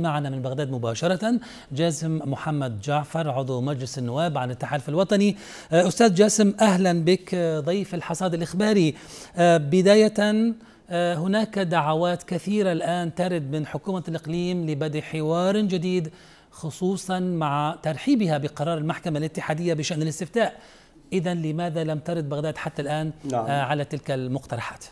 معنا من بغداد مباشرة جاسم محمد جعفر عضو مجلس النواب عن التحالف الوطني آه، أستاذ جاسم أهلا بك آه، ضيف الحصاد الإخباري آه، بداية هناك دعوات كثيرة الآن ترد من حكومة الإقليم لبدء حوار جديد خصوصا مع ترحيبها بقرار المحكمة الاتحادية بشأن الاستفتاء إذا لماذا لم ترد بغداد حتى الآن نعم. على تلك المقترحات؟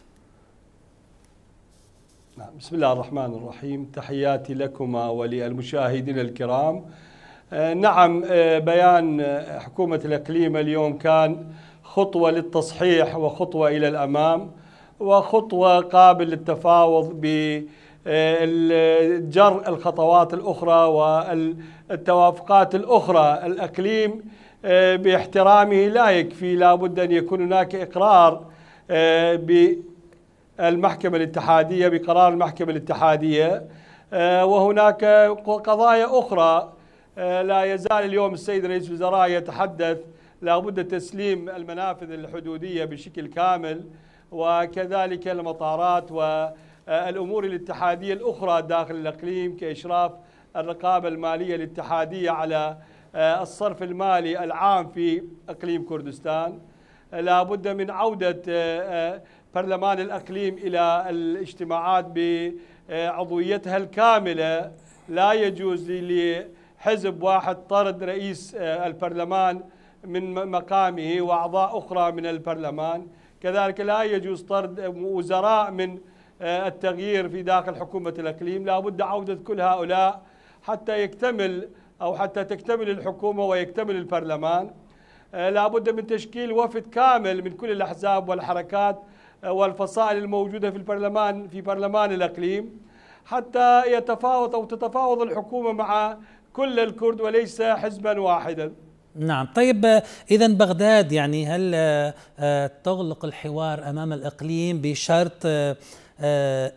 نعم. بسم الله الرحمن الرحيم تحياتي لكما وللمشاهدين الكرام آه، نعم آه، بيان آه، حكومة الإقليم اليوم كان خطوة للتصحيح وخطوة إلى الأمام وخطوة قابل للتفاوض بجر الخطوات الأخرى والتوافقات الأخرى الإقليم باحترامه لا يكفي لابد أن يكون هناك إقرار المحكمة الاتحادية بقرار المحكمة الاتحادية آه، وهناك قضايا أخرى آه، لا يزال اليوم السيد رئيس الوزراء يتحدث لابد تسليم المنافذ الحدودية بشكل كامل وكذلك المطارات والأمور الاتحادية الأخرى داخل الإقليم كإشراف الرقابة المالية الاتحادية على آه، الصرف المالي العام في إقليم كردستان لابد من عودة برلمان الأقليم إلى الاجتماعات بعضويتها الكاملة لا يجوز لحزب واحد طرد رئيس آه، البرلمان من مقامه وأعضاء أخرى من البرلمان كذلك لا يجوز طرد وزراء من آه، التغيير في داخل حكومة الأقليم لا بد عودة كل هؤلاء حتى يكتمل أو حتى تكتمل الحكومة ويكتمل البرلمان آه، لا بد من تشكيل وفد كامل من كل الأحزاب والحركات آه، والفصائل الموجودة في البرلمان في برلمان الأقليم حتى يتفاوض أو تتفاوض الحكومة مع كل الكرد وليس حزبا واحدا نعم طيب آه، إذا بغداد يعني هل آه، تغلق الحوار أمام الإقليم بشرط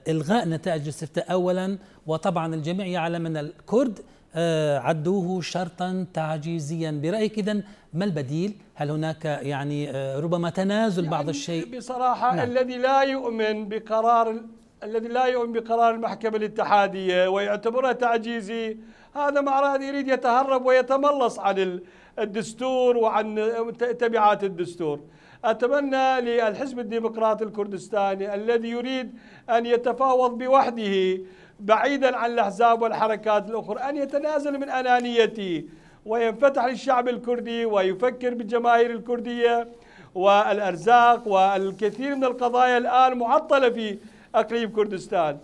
إلغاء نتائج الاستفتاء أولا وطبعا الجميع يعلم أن الكرد آه، عدوه شرطا تعجيزيا برأيك إذا ما البديل؟ هل هناك يعني آه، ربما تنازل يعني بعض الشيء؟ بصراحة نعم. الذي لا يؤمن بقرار الذي لا يؤمن بقرار المحكمة الاتحادية ويعتبرها تعجيزي هذا معناه يريد يتهرب ويتملص عن الدستور وعن تبعات الدستور أتمنى للحزب الديمقراطي الكردستاني الذي يريد أن يتفاوض بوحده بعيدا عن الأحزاب والحركات الأخرى أن يتنازل من أنانيته وينفتح للشعب الكردي ويفكر بالجماهير الكردية والأرزاق والكثير من القضايا الآن معطلة في أقليم كردستان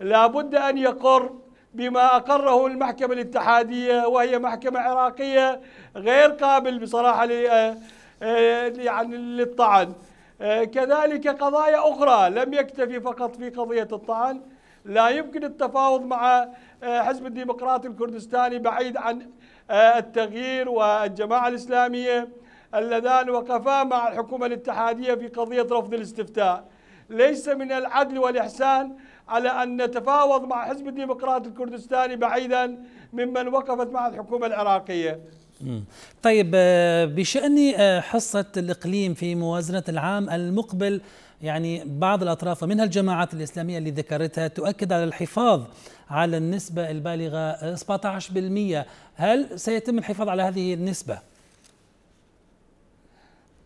لابد أن يقر بما أقره المحكمة الاتحادية وهي محكمة عراقية غير قابل بصراحة آه، آه، يعني للطعن آه، كذلك قضايا أخرى لم يكتفي فقط في قضية الطعن لا يمكن التفاوض مع آه، حزب الديمقراطي الكردستاني بعيد عن آه، التغيير والجماعة الإسلامية اللذان وقفا مع الحكومة الاتحادية في قضية رفض الاستفتاء ليس من العدل والإحسان على أن نتفاوض مع حزب الديمقراطي الكردستاني بعيدا ممن وقفت مع الحكومة العراقية طيب آه، بشأن آه، حصة الإقليم في موازنة العام المقبل يعني بعض الأطراف ومنها الجماعات الإسلامية اللي ذكرتها تؤكد على الحفاظ على النسبة البالغة 17% آه، هل سيتم الحفاظ على هذه النسبة؟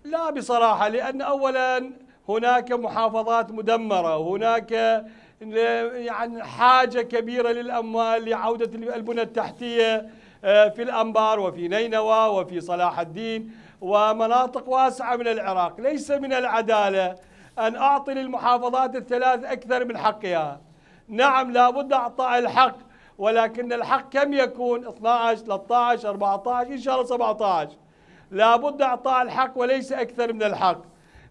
لا بصراحة لأن أولا هناك محافظات مدمرة هناك يعني حاجة كبيرة للأموال لعودة البنى التحتية آه، في الأنبار وفي نينوى وفي صلاح الدين ومناطق واسعة من العراق ليس من العدالة أن أعطي للمحافظات الثلاث أكثر من حقها نعم لابد أعطاء الحق ولكن الحق كم يكون 12 13 14 إن شاء الله 17 لابد أعطاء الحق وليس أكثر من الحق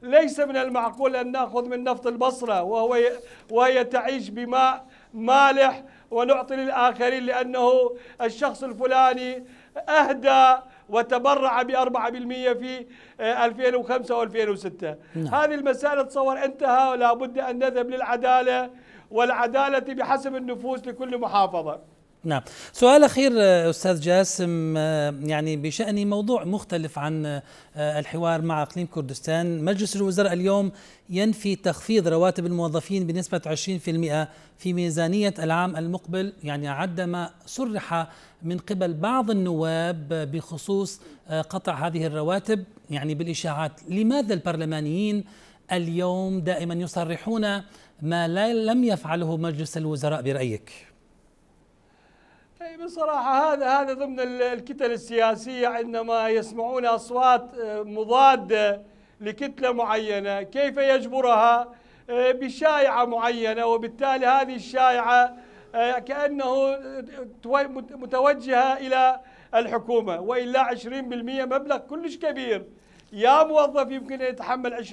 ليس من المعقول أن نأخذ من نفط البصرة وهو وهي تعيش بماء مالح ونعطي للآخرين لأنه الشخص الفلاني أهدى وتبرع ب 4% في 2005 و2006 نعم. هذه المسألة تصور انتهى ولا بد أن نذهب للعدالة والعدالة بحسب النفوس لكل محافظة نعم سؤال أخير آه، أستاذ جاسم آه، يعني بشأن موضوع مختلف عن آه، الحوار مع إقليم كردستان مجلس الوزراء اليوم ينفي تخفيض رواتب الموظفين بنسبة 20% في ميزانية العام المقبل يعني عندما صرح من قبل بعض النواب بخصوص قطع هذه الرواتب يعني بالإشاعات لماذا البرلمانيين اليوم دائما يصرحون ما لا لم يفعله مجلس الوزراء برأيك بصراحة هذا هذا ضمن الكتل السياسية عندما يسمعون أصوات آه، مضادة لكتلة معينة كيف يجبرها آه، بشائعة معينة وبالتالي هذه الشائعة آه، كأنه متوجهة إلى الحكومة وإلا 20% مبلغ كلش كبير يا موظف يمكن أن يتحمل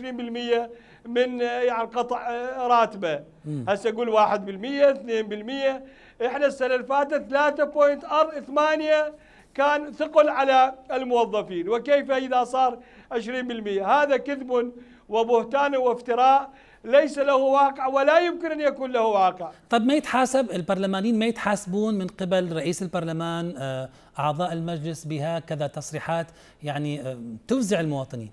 20% من يعني قطع راتبه هسه أقول 1% 2% احنا السنه اللي فاتت 3.8 كان ثقل على الموظفين وكيف اذا صار 20% هذا كذب وبهتان وافتراء ليس له واقع ولا يمكن ان يكون له واقع. طب ما يتحاسب البرلمانيين ما يتحاسبون من قبل رئيس البرلمان آه، اعضاء المجلس بهكذا تصريحات يعني آه، توزع المواطنين.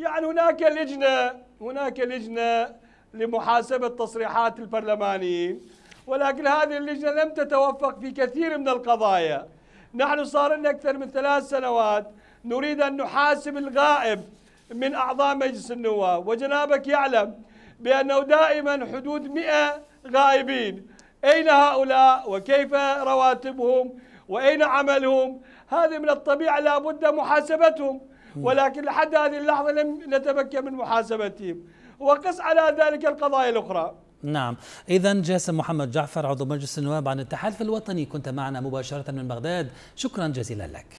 يعني هناك لجنه هناك لجنه لمحاسبه تصريحات البرلمانيين ولكن هذه اللجنة لم تتوفق في كثير من القضايا نحن صار لنا أكثر من ثلاث سنوات نريد أن نحاسب الغائب من أعضاء مجلس النواب وجنابك يعلم بأنه دائما حدود 100 غائبين أين هؤلاء وكيف رواتبهم وأين عملهم هذه من الطبيعة لابد محاسبتهم ولكن لحد هذه اللحظة لم نتمكن من محاسبتهم وقس على ذلك القضايا الأخرى نعم إذا جاسم محمد جعفر عضو مجلس النواب عن التحالف الوطني كنت معنا مباشرة من بغداد شكرا جزيلا لك